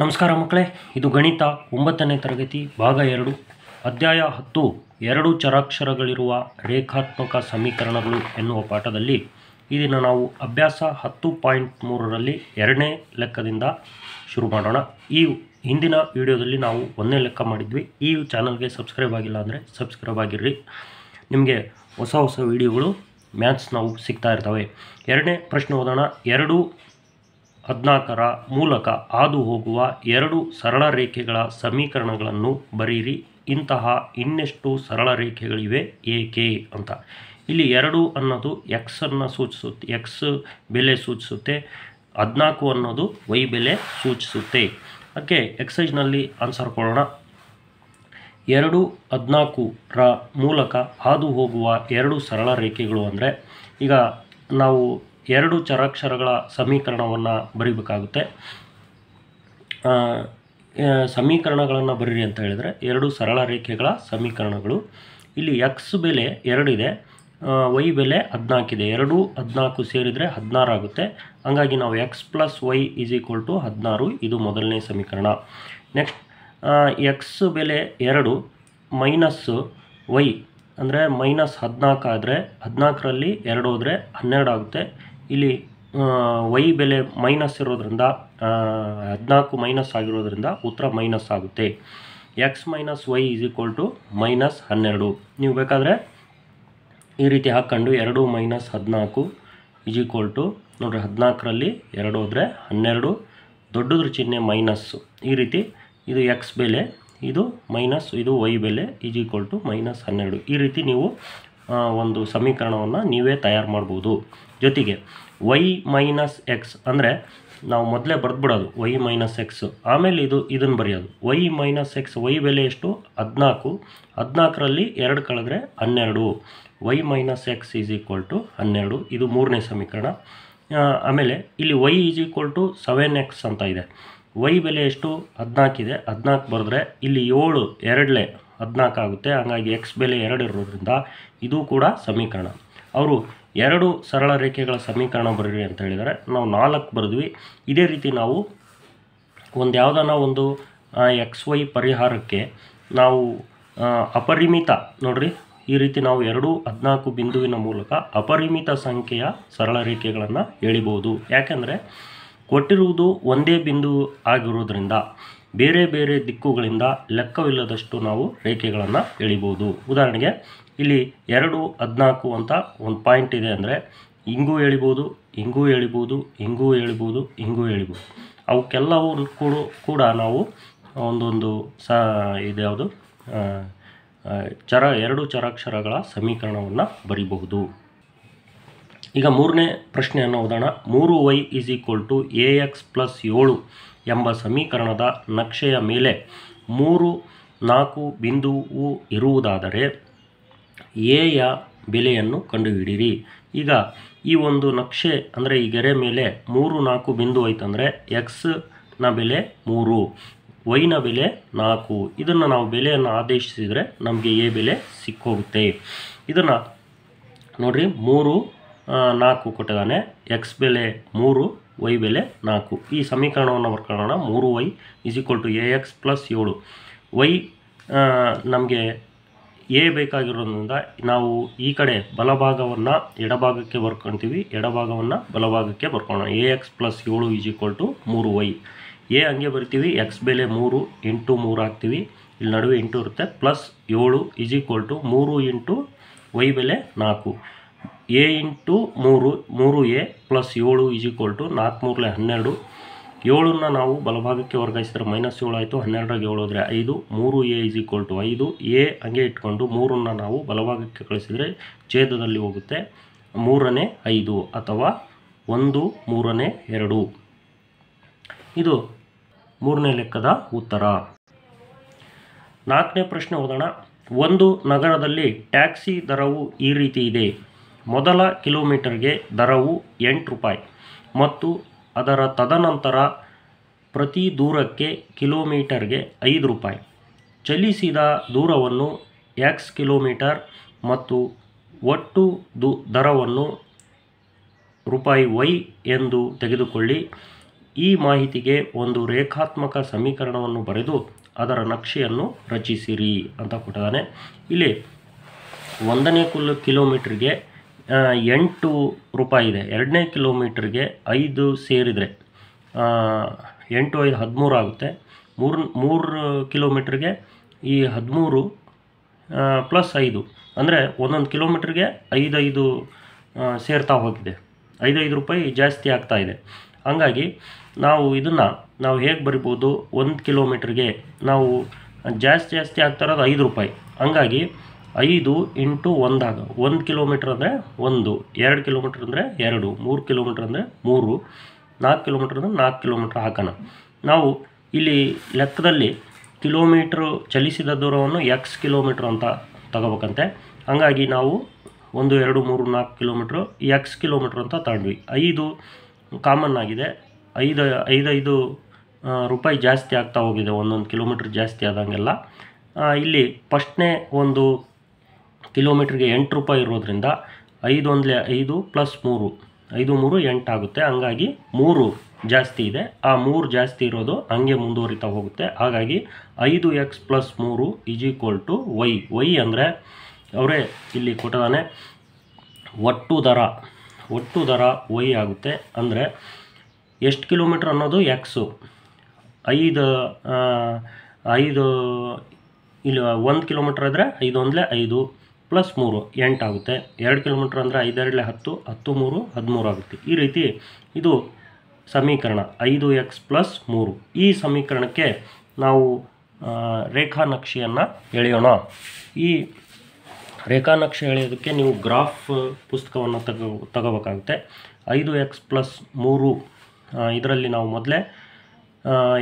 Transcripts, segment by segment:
ನಮಸ್ಕಾರ ಮಕ್ಕಳೇ ಇದು ಗಣಿತ ಒಂಬತ್ತನೇ ತರಗತಿ ಭಾಗ ಎರಡು ಅಧ್ಯಾಯ ಹತ್ತು ಎರಡು ಚರಾಕ್ಷರಗಳಿರುವ ರೇಖಾತ್ಮಕ ಸಮೀಕರಣಗಳು ಎನ್ನುವ ಪಾಠದಲ್ಲಿ ಇದನ್ನು ನಾವು ಅಭ್ಯಾಸ ಹತ್ತು ಪಾಯಿಂಟ್ ಮೂರರಲ್ಲಿ ಎರಡನೇ ಲೆಕ್ಕದಿಂದ ಶುರು ಮಾಡೋಣ ಈ ಹಿಂದಿನ ವಿಡಿಯೋದಲ್ಲಿ ನಾವು ಒಂದನೇ ಲೆಕ್ಕ ಮಾಡಿದ್ವಿ ಈ ಚಾನಲ್ಗೆ ಸಬ್ಸ್ಕ್ರೈಬ್ ಆಗಿಲ್ಲ ಅಂದರೆ ಸಬ್ಸ್ಕ್ರೈಬ್ ಆಗಿರ್ರಿ ನಿಮಗೆ ಹೊಸ ಹೊಸ ವಿಡಿಯೋಗಳು ಮ್ಯಾಥ್ಸ್ ನಾವು ಸಿಗ್ತಾ ಇರ್ತವೆ ಎರಡನೇ ಪ್ರಶ್ನೆ ಓದೋಣ ಎರಡು ಹದಿನಾಲ್ಕರ ಮೂಲಕ ಹಾದು ಹೋಗುವ ಎರಡು ಸರಳ ರೇಖೆಗಳ ಸಮೀಕರಣಗಳನ್ನು ಬರೀರಿ ಇಂತಹ ಇನ್ನೆಷ್ಟು ಸರಳ ರೇಖೆಗಳಿವೆ ಏಕೆ ಅಂತ ಇಲ್ಲಿ ಎರಡು ಅನ್ನೋದು ಎಕ್ಸನ್ನು ಸೂಚಿಸುತ್ತೆ ಎಕ್ಸ್ ಬೆಲೆ ಸೂಚಿಸುತ್ತೆ ಹದಿನಾಲ್ಕು ಅನ್ನೋದು ವೈ ಬೆಲೆ ಸೂಚಿಸುತ್ತೆ ಓಕೆ ಎಕ್ಸೈಜ್ನಲ್ಲಿ ಆನ್ಸರ್ ಕೊಡೋಣ ಎರಡು ಹದಿನಾಲ್ಕುರ ಮೂಲಕ ಹಾದು ಹೋಗುವ ಎರಡು ಸರಳ ರೇಖೆಗಳು ಅಂದರೆ ಈಗ ನಾವು ಎರಡು ಚರಾಕ್ಷರಗಳ ಸಮೀಕರಣವನ್ನು ಬರೀಬೇಕಾಗುತ್ತೆ ಸಮೀಕರಣಗಳನ್ನು ಬರೀರಿ ಅಂತ ಹೇಳಿದರೆ ಎರಡು ಸರಳ ರೇಖೆಗಳ ಸಮೀಕರಣಗಳು ಇಲ್ಲಿ ಎಕ್ಸ್ ಬೆಲೆ ಎರಡಿದೆ ವೈ ಬೆಲೆ ಹದಿನಾಲ್ಕಿದೆ ಎರಡು ಹದಿನಾಲ್ಕು ಸೇರಿದರೆ ಹದಿನಾರು ಆಗುತ್ತೆ ಹಾಗಾಗಿ ನಾವು x plus y is equal to ಹದಿನಾರು ಇದು ಮೊದಲನೇ ಸಮೀಕರಣ ನೆಕ್ಸ್ಟ್ ಎಕ್ಸ್ ಬೆಲೆ ಎರಡು ಮೈನಸ್ ವೈ ಅಂದರೆ ಮೈನಸ್ ಹದಿನಾಲ್ಕು ಆದರೆ ಹದಿನಾಲ್ಕರಲ್ಲಿ ಎರಡು ಹೋದರೆ ಹನ್ನೆರಡು ಆಗುತ್ತೆ ಇಲ್ಲಿ ವೈ ಬೆಲೆ ಮೈನಸ್ ಇರೋದ್ರಿಂದ ಹದಿನಾಲ್ಕು ಮೈನಸ್ ಆಗಿರೋದ್ರಿಂದ ಉತ್ತರ ಮೈನಸ್ ಆಗುತ್ತೆ x minus y is equal to minus ಹನ್ನೆರಡು ನೀವು ಬೇಕಾದರೆ ಈ ರೀತಿ ಹಾಕ್ಕೊಂಡು ಎರಡು ಮೈನಸ್ ಹದಿನಾಲ್ಕು ಈಸ್ ಈಕ್ವಲ್ ಟು ನೋಡಿರಿ ಹದಿನಾಲ್ಕರಲ್ಲಿ ಎರಡು ಹೋದರೆ ಹನ್ನೆರಡು ದೊಡ್ಡದ್ರ ಚಿಹ್ನೆ ಮೈನಸ್ಸು ಈ ರೀತಿ ಇದು ಎಕ್ಸ್ ಬೆಲೆ ಇದು ಮೈನಸ್ ಇದು ವೈ ಬೆಲೆ ಈಸ್ ಈಕ್ವಲ್ ಟು ಮೈನಸ್ ಹನ್ನೆರಡು ಈ ರೀತಿ ನೀವು ಒಂದು ಸಮೀಕರಣವನ್ನು ನೀವೇ ತಯಾರು ಮಾಡ್ಬೋದು ಜೊತೆಗೆ ವೈ ಮೈನಸ್ ಎಕ್ಸ್ ಅಂದರೆ ನಾವು ಮೊದಲೇ ಬರೆದ್ಬಿಡೋದು ವೈ ಮೈನಸ್ ಎಕ್ಸ್ ಆಮೇಲೆ ಇದು ಇದನ್ನು ಬರೆಯೋದು ವೈ ಮೈನಸ್ ಎಕ್ಸ್ ವೈ ಬೆಲೆ ಎಷ್ಟು ಹದಿನಾಲ್ಕು ಹದಿನಾಲ್ಕರಲ್ಲಿ ಎರಡು ಕಳೆದ್ರೆ ಹನ್ನೆರಡು y minus x is equal to ಹನ್ನೆರಡು ಇದು ಮೂರನೇ ಸಮೀಕರಣ ಆಮೇಲೆ ಇಲ್ಲಿ y is equal to seven x ಅಂತ ಇದೆ ವೈ ಬೆಲೆ ಎಷ್ಟು ಹದಿನಾಲ್ಕಿದೆ ಹದಿನಾಲ್ಕು ಬರೆದ್ರೆ ಇಲ್ಲಿ ಏಳು ಎರಡಲೇ ಹದಿನಾಲ್ಕು ಆಗುತ್ತೆ ಹಾಗಾಗಿ ಎಕ್ಸ್ ಬೆಲೆ ಎರಡು ಇರೋದ್ರಿಂದ ಇದು ಕೂಡ ಸಮೀಕರಣ ಅವರು ಎರಡು ಸರಳ ರೇಖೆಗಳ ಸಮೀಕರಣ ಬರೀರಿ ಅಂತ ಹೇಳಿದರೆ ನಾವು ನಾಲ್ಕು ಬರೆದ್ವಿ ಇದೇ ರೀತಿ ನಾವು ಒಂದು ಯಾವುದನ್ನ ಒಂದು ಎಕ್ಸ್ ವೈ ಪರಿಹಾರಕ್ಕೆ ನಾವು ಅಪರಿಮಿತ ನೋಡ್ರಿ ಈ ರೀತಿ ನಾವು ಎರಡು ಹದಿನಾಲ್ಕು ಬಿಂದುವಿನ ಮೂಲಕ ಅಪರಿಮಿತ ಸಂಖ್ಯೆಯ ಸರಳ ರೇಖೆಗಳನ್ನು ಎಳಿಬೋದು ಯಾಕೆಂದರೆ ಕೊಟ್ಟಿರುವುದು ಒಂದೇ ಬಿಂದು ಆಗಿರೋದ್ರಿಂದ ಬೇರೆ ಬೇರೆ ದಿಕ್ಕುಗಳಿಂದ ಲೆಕ್ಕವಿಲ್ಲದಷ್ಟು ನಾವು ರೇಖೆಗಳನ್ನು ಎಳಿಬೋದು ಉದಾಹರಣೆಗೆ ಇಲ್ಲಿ ಎರಡು ಹದಿನಾಲ್ಕು ಅಂತ ಒಂದು ಪಾಯಿಂಟ್ ಇದೆ ಅಂದರೆ ಹಿಂಗೂ ಎಳಿಬೋದು ಹಿಂಗೂ ಎಳಿಬೋದು ಹಿಂಗೂ ಎಳಿಬೋದು ಹಿಂಗೂ ಎಳಿಬೋದು ಅವಕ್ಕೆಲ್ಲವೂ ಕೂಡ ಕೂಡ ನಾವು ಒಂದೊಂದು ಸ ಇದ್ಯಾವುದು ಚರ ಎರಡು ಚರಾಕ್ಷರಗಳ ಸಮೀಕರಣವನ್ನು ಬರಿಬಹುದು ಈಗ ಮೂರನೇ ಪ್ರಶ್ನೆಯನ್ನು ಓದೋಣ ಮೂರು y is equal to a x plus ಏಳು ಎಂಬ ಸಮೀಕರಣದ ನಕ್ಷೆಯ ಮೇಲೆ ಮೂರು ನಾಲ್ಕು ಬಿಂದುವು ಇರುವುದಾದರೆ ಯ ಬೆಲೆಯನ್ನು ಕಂಡುಹಿಡಿಯಿರಿ ಈಗ ಈ ಒಂದು ನಕ್ಷೆ ಅಂದರೆ ಈ ಗೆರೆ ಮೇಲೆ ಮೂರು ನಾಲ್ಕು ಬಿಂದು ಎಕ್ಸ್ ಎಕ್ಸ್ನ ಬೆಲೆ ಮೂರು ವೈನ ಬೆಲೆ ನಾಲ್ಕು ಇದನ್ನು ನಾವು ಬೆಲೆಯನ್ನು ಆದೇಶಿಸಿದರೆ ನಮಗೆ ಎ ಬೆಲೆ ಸಿಕ್ಕೋಗುತ್ತೆ ಇದನ್ನು ನೋಡಿರಿ ಮೂರು ನಾಲ್ಕು ಕೊಟ್ಟಿದ್ದಾನೆ ಎಕ್ಸ್ ಬೆಲೆ ಮೂರು ವೈ ಬೆಲೆ ನಾಲ್ಕು ಈ ಸಮೀಕರಣವನ್ನು ಬರ್ಕೊಳ್ಳೋಣ ಮೂರು y is equal to a x plus ಏಳು ವೈ ನಮಗೆ ಎ ಬೇಕಾಗಿರೋದ್ರಿಂದ ನಾವು ಈ ಕಡೆ ಬಲಭಾಗವನ್ನು ಎಡಭಾಗಕ್ಕೆ ಬರ್ಕೊತೀವಿ ಎಡಭಾಗವನ್ನು ಬಲಭಾಗಕ್ಕೆ ಬರ್ಕೊಳ್ಳೋಣ ಎ ಎಕ್ಸ್ ಪ್ಲಸ್ ಏಳು ಈಜ್ ಈಕ್ವಲ್ ಟು ಮೂರು ವೈ ಎ ಹಂಗೆ ಬರ್ತೀವಿ ಎಕ್ಸ್ ಬೆಲೆ ಮೂರು ಎಂಟು ಮೂರು ಹಾಕ್ತೀವಿ ಇಲ್ಲಿ ನಡುವೆ ಇಂಟು ಇರುತ್ತೆ ಪ್ಲಸ್ ಏಳು ಈಜ್ ಈಕ್ವಲ್ ಟು ಮೂರು ಇಂಟು ವೈ ಬೆಲೆ ನಾಲ್ಕು ಎ ಇಂಟು ಮೂರು ಮೂರು ಎ ಪ್ಲಸ್ ಏಳು ಈಜ್ ಈಕ್ವಲ್ ಟು ನಾಲ್ಕು ಮೂರಲೆ ಹನ್ನೆರಡು ಏಳನ್ನು ನಾವು ಬಲಭಾಗಕ್ಕೆ ವರ್ಗಾಯಿಸಿದ್ರೆ ಮೈನಸ್ ಏಳು ಆಯಿತು ಹನ್ನೆರಡಾಗಿ ಏಳು ಹೋದರೆ ಐದು ಮೂರು ಎ ಇಸ್ ಈಕ್ವಲ್ ಟು ಐದು ಎ ಹಂಗೆ ಇಟ್ಕೊಂಡು ಮೂರನ್ನು ನಾವು ಬಲಭಾಗಕ್ಕೆ ಕಳಿಸಿದರೆ ಛೇದದಲ್ಲಿ ಹೋಗುತ್ತೆ ಮೂರನೇ ಐದು ಅಥವಾ ಒಂದು ಮೂರನೇ ಎರಡು ಇದು ಮೂರನೇ ಲೆಕ್ಕದ ಉತ್ತರ ನಾಲ್ಕನೇ ಪ್ರಶ್ನೆ ಓದೋಣ ಒಂದು ನಗರದಲ್ಲಿ ಟ್ಯಾಕ್ಸಿ ದರವು ಈ ರೀತಿ ಇದೆ ಮೊದಲ ಕಿಲೋಮೀಟರ್ಗೆ ದರವು ಎಂಟು ರೂಪಾಯಿ ಮತ್ತು ಅದರ ತದನಂತರ ಪ್ರತಿ ದೂರಕ್ಕೆ ಕಿಲೋಮೀಟರ್ಗೆ ಐದು ರೂಪಾಯಿ ಚಲಿಸಿದ ದೂರವನ್ನು ಎಕ್ಸ್ ಕಿಲೋಮೀಟರ್ ಮತ್ತು ಒಟ್ಟು ದು ದರವನ್ನು ರೂಪಾಯಿ ವೈ ಎಂದು ತೆಗೆದುಕೊಳ್ಳಿ ಈ ಮಾಹಿತಿಗೆ ಒಂದು ರೇಖಾತ್ಮಕ ಸಮೀಕರಣವನ್ನು ಬರೆದು ಅದರ ನಕ್ಷೆಯನ್ನು ರಚಿಸಿರಿ ಅಂತ ಕೊಟ್ಟಿದ್ದಾನೆ ಇಲ್ಲಿ ಒಂದನೇ ಕುಲ್ ಕಿಲೋಮೀಟ್ರಿಗೆ ಎಂಟು ರೂಪಾಯಿ ಇದೆ ಎರಡನೇ ಕಿಲೋಮೀಟ್ರಿಗೆ ಐದು ಸೇರಿದರೆ ಎಂಟು ಐದು ಹದಿಮೂರು ಆಗುತ್ತೆ ಮೂರು ಮೂರು ಕಿಲೋಮೀಟ್ರಿಗೆ ಈ ಹದಿಮೂರು ಪ್ಲಸ್ ಐದು ಅಂದರೆ ಒಂದೊಂದು ಕಿಲೋಮೀಟ್ರಿಗೆ ಐದೈದು ಸೇರ್ತಾ ಹೋಗಿದೆ ಐದೈದು ರೂಪಾಯಿ ಜಾಸ್ತಿ ಆಗ್ತಾ ಇದೆ ಹಾಗಾಗಿ ನಾವು ಇದನ್ನು ನಾವು ಹೇಗೆ ಬರಿಬೋದು ಒಂದು ಕಿಲೋಮೀಟ್ರಿಗೆ ನಾವು ಜಾಸ್ತಿ ಜಾಸ್ತಿ ಆಗ್ತಾ ಇರೋದು ಐದು ರೂಪಾಯಿ ಹಂಗಾಗಿ ಐದು ಇಂಟು ಒಂದಾಗ ಒಂದು ಕಿಲೋಮೀಟ್ರ್ ಅಂದರೆ ಒಂದು ಎರಡು ಕಿಲೋಮೀಟ್ರ್ ಅಂದರೆ ಎರಡು ಮೂರು ಕಿಲೋಮೀಟ್ರ್ ಅಂದರೆ ಮೂರು ನಾಲ್ಕು ಕಿಲೋಮೀಟ್ರ್ ಅಂದರೆ ನಾಲ್ಕು ಕಿಲೋಮೀಟ್ರ್ ಹಾಕೋಣ ನಾವು ಇಲ್ಲಿ ಲೆಕ್ಕದಲ್ಲಿ ಕಿಲೋಮೀಟ್ರ್ ಚಲಿಸಿದ ದೂರವನ್ನು ಎಕ್ಸ್ ಕಿಲೋಮೀಟ್ರ್ ಅಂತ ತಗೋಬೇಕಂತೆ ಹಾಗಾಗಿ ನಾವು ಒಂದು ಎರಡು ಮೂರು ನಾಲ್ಕು ಕಿಲೋಮೀಟ್ರು ಎಕ್ಸ್ ಕಿಲೋಮೀಟ್ರ್ ಅಂತ ತಗೊಂಡ್ವಿ ಐದು ಕಾಮನ್ ಆಗಿದೆ ಐದು ಐದೈದು ರೂಪಾಯಿ ಜಾಸ್ತಿ ಆಗ್ತಾ ಹೋಗಿದೆ ಒಂದೊಂದು ಕಿಲೋಮೀಟ್ರ್ ಜಾಸ್ತಿ ಆದಂಗೆಲ್ಲ ಇಲ್ಲಿ ಫಸ್ಟ್ನೇ ಒಂದು ಕಿಲೋಮೀಟ್ರಿಗೆ ಎಂಟು ರೂಪಾಯಿ ಇರೋದ್ರಿಂದ ಐದು ಐದು ಪ್ಲಸ್ ಮೂರು ಐದು ಮೂರು ಎಂಟು ಆಗುತ್ತೆ ಹಂಗಾಗಿ ಮೂರು ಜಾಸ್ತಿ ಇದೆ ಆ ಮೂರು ಜಾಸ್ತಿ ಇರೋದು ಹಂಗೆ ಮುಂದುವರಿತಾ ಹೋಗುತ್ತೆ ಹಾಗಾಗಿ ಐದು ಎಕ್ಸ್ ಪ್ಲಸ್ ಮೂರು ಈಜ್ ಈಕ್ವಲ್ ಟು ವೈ ವೈ ಅಂದರೆ ಅವರೇ ಇಲ್ಲಿ ಕೊಟ್ಟದಾನೆ ಒಟ್ಟು ದರ ಒಟ್ಟು ದರ ವೈ ಆಗುತ್ತೆ ಅಂದರೆ ಎಷ್ಟು ಕಿಲೋಮೀಟ್ರ್ ಅನ್ನೋದು ಎಕ್ಸು ಐದು ಐದು ಇಲ್ಲಿ ಒಂದು ಕಿಲೋಮೀಟ್ರ್ ಆದರೆ ಐದು ಒಂದಲೇ ಐದು ಪ್ಲಸ್ ಮೂರು ಎಂಟಾಗುತ್ತೆ ಎರಡು ಕಿಲೋಮೀಟ್ರ್ ಅಂದರೆ ಐದರಲ್ಲೇ ಹತ್ತು ಹತ್ತು ಮೂರು ಹದಿಮೂರು ಆಗುತ್ತೆ ಈ ರೀತಿ ಇದು ಸಮೀಕರಣ ಐದು ಎಕ್ಸ್ ಪ್ಲಸ್ ಮೂರು ಈ ಸಮೀಕರಣಕ್ಕೆ ನಾವು ರೇಖಾ ನಕ್ಷೆಯನ್ನು ಎಳೆಯೋಣ ಈ ರೇಖಾ ನಕ್ಷೆ ಎಳೆಯೋದಕ್ಕೆ ನೀವು ಗ್ರಾಫ್ ಪುಸ್ತಕವನ್ನು ತಗೋ ತಗೋಬೇಕಾಗುತ್ತೆ ಐದು ಎಕ್ಸ್ ಪ್ಲಸ್ ಮೂರು ಇದರಲ್ಲಿ ನಾವು ಮೊದಲೇ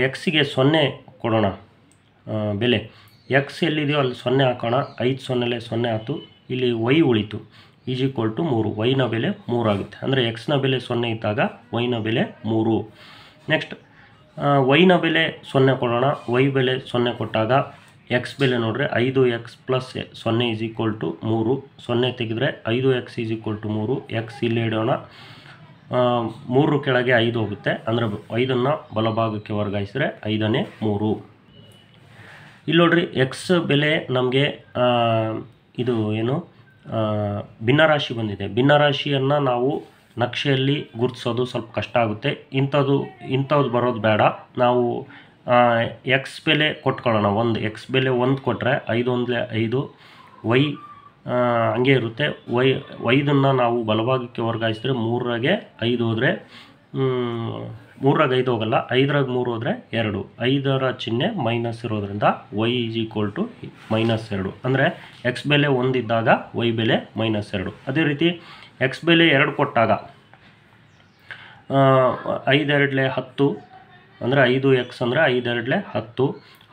ಎಕ್ಸಿಗೆ ಸೊನ್ನೆ ಕೊಡೋಣ ಬೆಲೆ ಎಕ್ಸ್ ಎಲ್ಲಿದೆಯೋ ಅಲ್ಲಿ ಸೊನ್ನೆ ಹಾಕೋಣ ಐದು ಸೊನ್ನೆಲೆ ಸೊನ್ನೆ ಆಯಿತು ಇಲ್ಲಿ ವೈ ಉಳಿತು ಈಜ್ ಈಕ್ವಲ್ ಟು ಮೂರು ವೈನ ಬೆಲೆ ಮೂರಾಗುತ್ತೆ ಅಂದರೆ ಎಕ್ಸ್ನ ಬೆಲೆ ಸೊನ್ನೆ ಇದ್ದಾಗ ವೈನ ಬೆಲೆ ಮೂರು ನೆಕ್ಸ್ಟ್ ವೈನ ಬೆಲೆ ಸೊನ್ನೆ ಕೊಡೋಣ ವೈ ಬೆಲೆ ಸೊನ್ನೆ ಕೊಟ್ಟಾಗ ಎಕ್ಸ್ ಬೆಲೆ ನೋಡಿದ್ರೆ ಐದು ಎಕ್ಸ್ ಪ್ಲಸ್ ಸೊನ್ನೆ ಈಸ್ ಈಕ್ವಲ್ ಟು ಮೂರು ಸೊನ್ನೆ ತೆಗೆದ್ರೆ ಐದು ಎಕ್ಸ್ ಈಸ್ ಈಕ್ವಲ್ ಟು ಮೂರು ಎಕ್ಸ್ ಇಲ್ಲಿ ಇಡೋಣ ಮೂರು ಕೆಳಗೆ ಐದು ಹೋಗುತ್ತೆ ಅಂದರೆ ಐದನ್ನು ಬಲಭಾಗಕ್ಕೆ ವರ್ಗಾಯಿಸಿದ್ರೆ ಐದನೇ ಮೂರು ಇಲ್ಲಿ ನೋಡ್ರಿ ಎಕ್ಸ್ ಬೆಲೆ ನಮಗೆ ಇದು ಏನು ಭಿನ್ನರಾಶಿ ಬಂದಿದೆ ಭಿನ್ನರಾಶಿಯನ್ನು ನಾವು ನಕ್ಷೆಯಲ್ಲಿ ಗುರುತಿಸೋದು ಸ್ವಲ್ಪ ಕಷ್ಟ ಆಗುತ್ತೆ ಇಂಥದ್ದು ಇಂಥದ್ದು ಬರೋದು ಬೇಡ ನಾವು ಎಕ್ಸ್ ಬೆಲೆ ಕೊಟ್ಕೊಳ್ಳೋಣ ಒಂದು ಎಕ್ಸ್ ಬೆಲೆ ಒಂದು ಕೊಟ್ಟರೆ ಐದು ಒಂದಲೇ ಐದು ವೈ ಹಂಗೆ ಇರುತ್ತೆ ವೈ ವೈದನ್ನು ನಾವು ಬಲಭಾಗಕ್ಕೆ ವರ್ಗಾಯಿಸಿದ್ರೆ ಮೂರಗೆ ಐದು ಹೋದರೆ ಮೂರಾಗ ಐದು ಹೋಗಲ್ಲ ಐದರಾಗ ಮೂರು ಹೋದರೆ ಎರಡು ಐದರ ಚಿಹ್ನೆ ಮೈನಸ್ ಇರೋದ್ರಿಂದ y is equal to minus ಎರಡು ಅಂದರೆ ಎಕ್ಸ್ ಬೆಲೆ ಒಂದಿದ್ದಾಗ ವೈ ಬೆಲೆ ಮೈನಸ್ ಎರಡು ಅದೇ ರೀತಿ ಎಕ್ಸ್ ಬೆಲೆ ಎರಡು ಕೊಟ್ಟಾಗ ಐದೆರಡಲೆ ಹತ್ತು ಅಂದರೆ ಐದು ಎಕ್ಸ್ ಅಂದರೆ ಐದೆರಡಲೆ ಹತ್ತು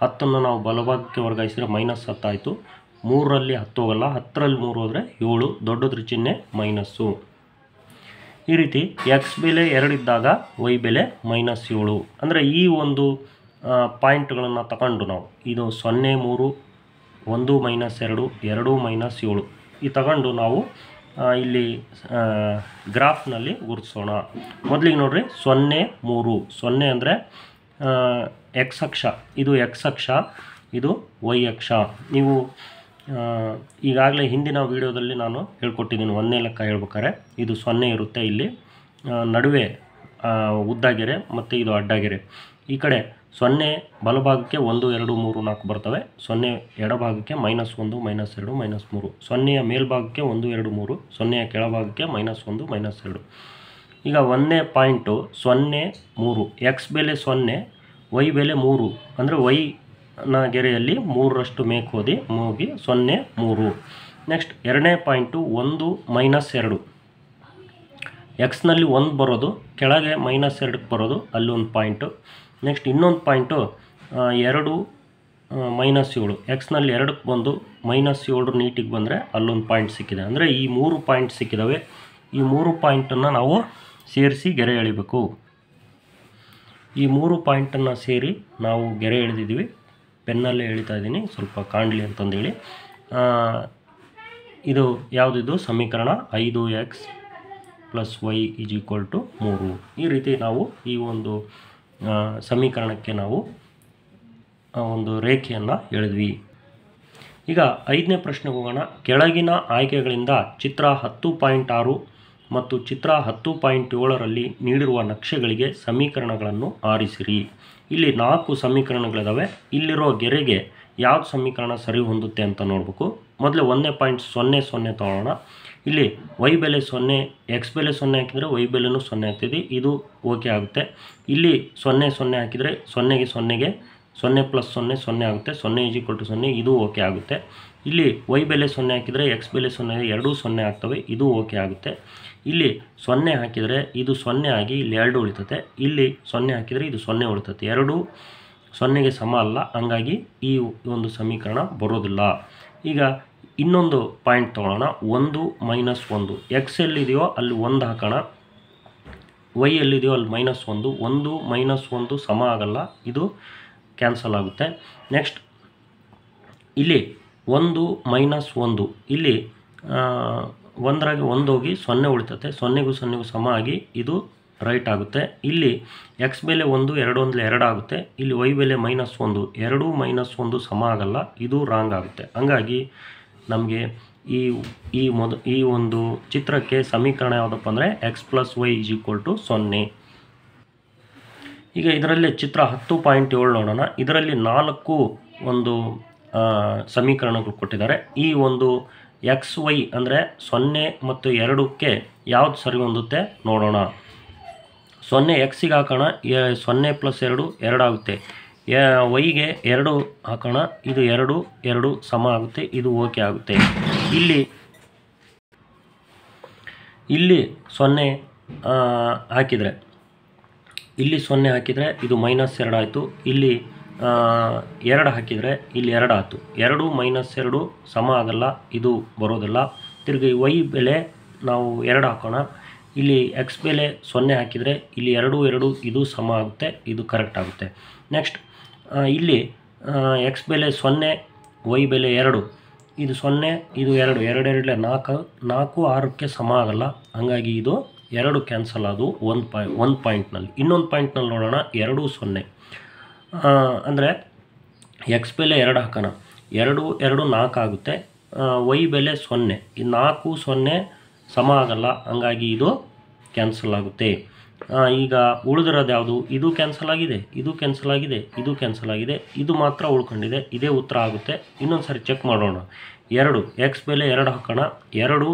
ಹತ್ತನ್ನು ನಾವು ಬಲಭಾಗಕ್ಕೆ ವರ್ಗಾಯಿಸಿದರೆ ಮೈನಸ್ ಹತ್ತಾಯಿತು ಮೂರರಲ್ಲಿ ಹತ್ತು ಹೋಗಲ್ಲ ಹತ್ತರಲ್ಲಿ ಮೂರು ಹೋದರೆ ಏಳು ದೊಡ್ಡದ್ರ ಚಿಹ್ನೆ ಮೈನಸ್ಸು ಈ ರೀತಿ ಎಕ್ಸ್ ಬೆಲೆ ಎರಡಿದ್ದಾಗ ವೈ ಬೆಲೆ ಮೈನಸ್ ಏಳು ಅಂದರೆ ಈ ಒಂದು ಪಾಯಿಂಟ್ಗಳನ್ನು ತಗೊಂಡು ನಾವು ಇದು ಸೊನ್ನೆ ಮೂರು ಒಂದು ಮೈನಸ್ ಎರಡು ಎರಡು ಮೈನಸ್ ಏಳು ಈ ತಗೊಂಡು ನಾವು ಇಲ್ಲಿ ಗ್ರಾಫ್ನಲ್ಲಿ ಗುರುತಿಸೋಣ ಮೊದಲಿಗೆ ನೋಡಿರಿ ಸೊನ್ನೆ ಮೂರು ಸೊನ್ನೆ ಅಂದರೆ ಎಕ್ಸ್ ಅಕ್ಷ ಇದು ಎಕ್ಸ್ ಅಕ್ಷ ಇದು ವೈ ಅಕ್ಷ ನೀವು ಈಗಾಗಲೇ ಹಿಂದಿನ ವೀಡಿಯೋದಲ್ಲಿ ನಾನು ಹೇಳ್ಕೊಟ್ಟಿದ್ದೀನಿ ಒಂದನೇ ಲೆಕ್ಕ ಹೇಳ್ಬೇಕಾದ್ರೆ ಇದು ಸೊನ್ನೆ ಇರುತ್ತೆ ಇಲ್ಲಿ ನಡುವೆ ಉದ್ದಾಗೆರೆ ಮತ್ತು ಇದು ಅಡ್ಡಗೆರೆ ಈ ಕಡೆ ಸೊನ್ನೆ ಬಲಭಾಗಕ್ಕೆ ಒಂದು ಎರಡು ಮೂರು ನಾಲ್ಕು ಬರ್ತವೆ ಸೊನ್ನೆ ಎಡಭಾಗಕ್ಕೆ ಮೈನಸ್ ಒಂದು ಮೈನಸ್ ಎರಡು ಮೈನಸ್ ಮೂರು ಸೊನ್ನೆಯ ಮೇಲ್ಭಾಗಕ್ಕೆ ಒಂದು ಎರಡು ಮೂರು ಸೊನ್ನೆಯ ಕೆಳಭಾಗಕ್ಕೆ ಮೈನಸ್ ಒಂದು ಮೈನಸ್ ಎರಡು ಈಗ ಒಂದನೇ ಪಾಯಿಂಟು ಸೊನ್ನೆ ಮೂರು ಎಕ್ಸ್ ಬೆಲೆ ಸೊನ್ನೆ ವೈ ಬೆಲೆ ಮೂರು ಅಂದರೆ ವೈ ನ ಗೆರೆಯಲ್ಲಿ ಮೂರರಷ್ಟು ಮೇಕೋದಿ ಮೂಗಿ ಸೊನ್ನೆ ಮೂರು ನೆಕ್ಸ್ಟ್ ಎರಡನೇ ಪಾಯಿಂಟು ಒಂದು ಮೈನಸ್ ಎರಡು ಎಕ್ಸ್ನಲ್ಲಿ ಒಂದು ಬರೋದು ಕೆಳಗೆ ಮೈನಸ್ ಎರಡಕ್ಕೆ ಬರೋದು ಅಲ್ಲೊಂದು ಪಾಯಿಂಟು ನೆಕ್ಸ್ಟ್ ಇನ್ನೊಂದು ಪಾಯಿಂಟು ಎರಡು ಮೈನಸ್ ಏಳು ಎಕ್ಸ್ನಲ್ಲಿ ಎರಡಕ್ಕೆ ಬಂದು ಮೈನಸ್ ಏಳು ನೀಟಿಗೆ ಬಂದರೆ ಅಲ್ಲೊಂದು ಪಾಯಿಂಟ್ ಸಿಕ್ಕಿದೆ ಅಂದರೆ ಈ ಮೂರು ಪಾಯಿಂಟ್ ಸಿಕ್ಕಿದ್ದಾವೆ ಈ ಮೂರು ಪಾಯಿಂಟನ್ನು ನಾವು ಸೇರಿಸಿ ಗೆರೆ ಎಳಿಬೇಕು ಈ ಮೂರು ಪಾಯಿಂಟನ್ನು ಸೇರಿ ನಾವು ಗೆರೆ ಎಳೆದಿದ್ದೀವಿ ಪೆನ್ನಲ್ಲೇ ಹೇಳ್ತಾ ಇದ್ದೀನಿ ಸ್ವಲ್ಪ ಕಾಣಲಿ ಅಂತಂದೇಳಿ ಇದು ಯಾವುದಿದು ಸಮೀಕರಣ ಐದು x plus y is equal to ಮೂರು ಈ ರೀತಿ ನಾವು ಈ ಒಂದು ಸಮೀಕರಣಕ್ಕೆ ನಾವು ಒಂದು ರೇಖೆಯನ್ನು ಎಳೆದ್ವಿ ಈಗ ಐದನೇ ಪ್ರಶ್ನೆಗೆ ಹೋಗೋಣ ಕೆಳಗಿನ ಆಯ್ಕೆಗಳಿಂದ ಚಿತ್ರ ಹತ್ತು ಪಾಯಿಂಟ್ ಆರು ಮತ್ತು ಚಿತ್ರ ಹತ್ತು ಪಾಯಿಂಟ್ ಏಳರಲ್ಲಿ ನೀಡಿರುವ ನಕ್ಷೆಗಳಿಗೆ ಸಮೀಕರಣಗಳನ್ನು ಆರಿಸಿರಿ ಇಲ್ಲಿ ನಾಲ್ಕು ಸಮೀಕರಣಗಳಿದ್ದಾವೆ ಇಲ್ಲಿರೋ ಗೆರೆಗೆ ಯಾವ ಸಮೀಕರಣ ಸರಿ ಹೊಂದುತ್ತೆ ಅಂತ ನೋಡಬೇಕು ಮೊದಲೇ ಒಂದೇ ಪಾಯಿಂಟ್ ಸೊನ್ನೆ ಸೊನ್ನೆ ತೊಗೊಳ್ಳೋಣ ಇಲ್ಲಿ ವೈ ಬೆಲೆ ಸೊನ್ನೆ ಎಕ್ಸ್ ಬೆಲೆ ಸೊನ್ನೆ ಹಾಕಿದರೆ ವೈ ಬೆಲೆನೂ ಸೊನ್ನೆ ಆಗ್ತಿದೆ ಇದು ಓಕೆ ಆಗುತ್ತೆ ಇಲ್ಲಿ ಸೊನ್ನೆ ಸೊನ್ನೆ ಹಾಕಿದರೆ ಸೊನ್ನೆಗೆ ಸೊನ್ನೆಗೆ ಸೊನ್ನೆ ಪ್ಲಸ್ ಸೊನ್ನೆ ಸೊನ್ನೆ ಆಗುತ್ತೆ ಸೊನ್ನೆ ಇಜಿ ಕೊಟ್ಟು ಸೊನ್ನೆ ಇದು ಓಕೆ ಆಗುತ್ತೆ ಇಲ್ಲಿ ವೈ ಬೆಲೆ ಸೊನ್ನೆ ಹಾಕಿದರೆ ಎಕ್ಸ್ ಬೆಲೆ ಸೊನ್ನೆ ಎರಡೂ ಸೊನ್ನೆ ಆಗ್ತವೆ ಇದು ಓಕೆ ಆಗುತ್ತೆ ಇಲ್ಲಿ ಸೊನ್ನೆ ಹಾಕಿದರೆ ಇದು ಸೊನ್ನೆ ಆಗಿ ಇಲ್ಲಿ ಎರಡು ಉಳಿತತೆ ಇಲ್ಲಿ ಸೊನ್ನೆ ಹಾಕಿದರೆ ಇದು ಸೊನ್ನೆ ಉಳಿತತೆ ಎರಡು ಸೊನ್ನೆಗೆ ಸಮ ಅಲ್ಲ ಹಂಗಾಗಿ ಈ ಒಂದು ಸಮೀಕರಣ ಬರೋದಿಲ್ಲ ಈಗ ಇನ್ನೊಂದು ಪಾಯಿಂಟ್ ತೊಗೊಳ್ಳೋಣ ಒಂದು ಮೈನಸ್ ಒಂದು ಎಕ್ಸ್ ಎಲ್ಲಿದೆಯೋ ಅಲ್ಲಿ ಒಂದು ಹಾಕೋಣ ವೈ ಎಲ್ಲಿದೆಯೋ ಅಲ್ಲಿ ಮೈನಸ್ ಒಂದು ಒಂದು ಮೈನಸ್ ಒಂದು ಸಮ ಆಗಲ್ಲ ಇದು ಕ್ಯಾನ್ಸಲ್ ಆಗುತ್ತೆ ನೆಕ್ಸ್ಟ್ ಇಲ್ಲಿ ಒಂದು ಮೈನಸ್ ಒಂದು ಇಲ್ಲಿ ಒಂದರಾಗಿ ಒಂದು ಹೋಗಿ ಸೊನ್ನೆ ಉಳಿತತೆ ಸೊನ್ನೆಗೂ ಸೊನ್ನೆಗೂ ಸಮ ಆಗಿ ಇದು ರೈಟ್ ಆಗುತ್ತೆ ಇಲ್ಲಿ ಎಕ್ಸ್ ಬೆಲೆ ಒಂದು ಎರಡು ಒಂದಲೆ ಎರಡು ಆಗುತ್ತೆ ಇಲ್ಲಿ ವೈ ಬೆಲೆ ಮೈನಸ್ ಒಂದು ಎರಡು ಮೈನಸ್ ಒಂದು ಸಮ ಆಗಲ್ಲ ಇದು ರಾಂಗ್ ಆಗುತ್ತೆ ಹಂಗಾಗಿ ನಮಗೆ ಈ ಈ ಮೊದ ಈ ಒಂದು ಚಿತ್ರಕ್ಕೆ ಸಮೀಕರಣ ಯಾವುದಪ್ಪ ಅಂದರೆ x plus y is equal to ಸೊನ್ನೆ ಈಗ ಇದರಲ್ಲಿ ಚಿತ್ರ ಹತ್ತು ಪಾಯಿಂಟ್ ಏಳು ನೋಡೋಣ ಇದರಲ್ಲಿ ನಾಲ್ಕು ಒಂದು ಸಮೀಕರಣಗಳು ಕೊಟ್ಟಿದ್ದಾರೆ ಈ ಒಂದು ಎಕ್ಸ್ ವೈ ಅಂದರೆ ಸೊನ್ನೆ ಮತ್ತು ಎರಡಕ್ಕೆ ಯಾವ್ದು ಸರಿ ಹೊಂದುತ್ತೆ ನೋಡೋಣ ಸೊನ್ನೆ ಎಕ್ಸಿಗೆ ಹಾಕೋಣ ಸೊನ್ನೆ ಪ್ಲಸ್ ಎರಡು ಎರಡಾಗುತ್ತೆ ವೈಗೆ ಎರಡು ಹಾಕೋಣ ಇದು ಎರಡು ಎರಡು ಸಮ ಆಗುತ್ತೆ ಇದು ಓಕೆ ಆಗುತ್ತೆ ಇಲ್ಲಿ ಇಲ್ಲಿ ಸೊನ್ನೆ ಹಾಕಿದರೆ ಇಲ್ಲಿ ಸೊನ್ನೆ ಹಾಕಿದರೆ ಇದು ಮೈನಸ್ ಎರಡು ಆಯಿತು ಇಲ್ಲಿ ಎರಡು ಹಾಕಿದರೆ ಇಲ್ಲಿ ಎರಡು ಆಯಿತು ಎರಡು ಮೈನಸ್ ಎರಡು ಸಮ ಆಗಲ್ಲ ಇದು ಬರೋದಿಲ್ಲ ತಿರ್ಗಿ ವೈ ಬೆಲೆ ನಾವು ಎರಡು ಹಾಕೋಣ ಇಲ್ಲಿ ಎಕ್ಸ್ ಬೆಲೆ ಸೊನ್ನೆ ಹಾಕಿದರೆ ಇಲ್ಲಿ ಎರಡು ಎರಡು ಇದು ಸಮ ಆಗುತ್ತೆ ಇದು ಕರೆಕ್ಟ್ ಆಗುತ್ತೆ ನೆಕ್ಸ್ಟ್ ಇಲ್ಲಿ ಎಕ್ಸ್ ಬೆಲೆ ಸೊನ್ನೆ ವೈ ಬೆಲೆ ಎರಡು ಇದು ಸೊನ್ನೆ ಇದು ಎರಡು ಎರಡೆರಡಲೆ ನಾಲ್ಕು ನಾಲ್ಕು ಆರಕ್ಕೆ ಸಮ ಆಗಲ್ಲ ಹಾಗಾಗಿ ಇದು ಎರಡು ಕ್ಯಾನ್ಸಲ್ ಆದವು ಒಂದು ಪಾಯ್ ಒಂದು ಪಾಯಿಂಟ್ನಲ್ಲಿ ಇನ್ನೊಂದು ಪಾಯಿಂಟ್ನಲ್ಲಿ ನೋಡೋಣ ಎರಡು ಸೊನ್ನೆ ಅಂದರೆ ಎಕ್ಸ್ ಬೆಲೆ ಎರಡು ಹಾಕೋಣ ಎರಡು ಎರಡು ನಾಲ್ಕು ಆಗುತ್ತೆ ವೈ ಬೆಲೆ ಸೊನ್ನೆ ಈ ನಾಲ್ಕು ಸೊನ್ನೆ ಸಮ ಆಗಲ್ಲ ಹಂಗಾಗಿ ಇದು ಕ್ಯಾನ್ಸಲ್ ಆಗುತ್ತೆ ಈಗ ಉಳಿದಿರೋದು ಯಾವುದು ಇದು ಕ್ಯಾನ್ಸಲ್ ಆಗಿದೆ ಇದು ಕ್ಯಾನ್ಸಲ್ ಆಗಿದೆ ಇದು ಕ್ಯಾನ್ಸಲ್ ಆಗಿದೆ ಇದು ಮಾತ್ರ ಉಳ್ಕೊಂಡಿದೆ ಇದೇ ಉತ್ತರ ಆಗುತ್ತೆ ಇನ್ನೊಂದು ಸಾರಿ ಚೆಕ್ ಮಾಡೋಣ ಎರಡು ಎಕ್ಸ್ ಬೆಲೆ ಎರಡು ಹಾಕೋಣ ಎರಡು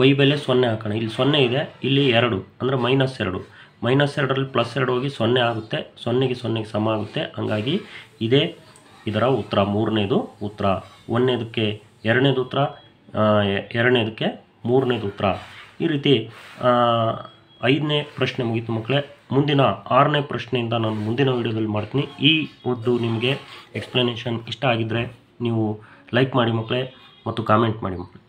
ವೈ ಬೆಲೆ ಸೊನ್ನೆ ಹಾಕೋಣ ಇಲ್ಲಿ ಸೊನ್ನೆ ಇದೆ ಇಲ್ಲಿ ಎರಡು ಅಂದರೆ ಮೈನಸ್ ಎರಡು ಮೈನಸ್ ಎರಡರಲ್ಲಿ ಪ್ಲಸ್ ಎರಡು ಹೋಗಿ ಸೊನ್ನೆ ಆಗುತ್ತೆ ಸೊನ್ನೆಗೆ ಸೊನ್ನೆಗೆ ಸಮ ಆಗುತ್ತೆ ಹಾಗಾಗಿ ಇದೇ ಇದರ ಉತ್ತರ ಮೂರನೇದು ಉತ್ತರ ಒಂದನೇದಕ್ಕೆ ಎರಡನೇದು ಉತ್ತರ ಎರಡನೇದಕ್ಕೆ ಮೂರನೇದು ಉತ್ತರ ಈ ರೀತಿ ಐದನೇ ಪ್ರಶ್ನೆ ಮುಗೀತು ಮಕ್ಕಳೇ ಮುಂದಿನ ಆರನೇ ಪ್ರಶ್ನೆಯಿಂದ ನಾನು ಮುಂದಿನ ವೀಡಿಯೋದಲ್ಲಿ ಮಾಡ್ತೀನಿ ಈ ಒಂದು ನಿಮಗೆ ಎಕ್ಸ್ಪ್ಲನೇಷನ್ ಇಷ್ಟ ಆಗಿದ್ದರೆ ನೀವು ಲೈಕ್ ಮಾಡಿ ಮಕ್ಕಳೇ ಮತ್ತು ಕಾಮೆಂಟ್ ಮಾಡಿ ಮಕ್ಕಳೇ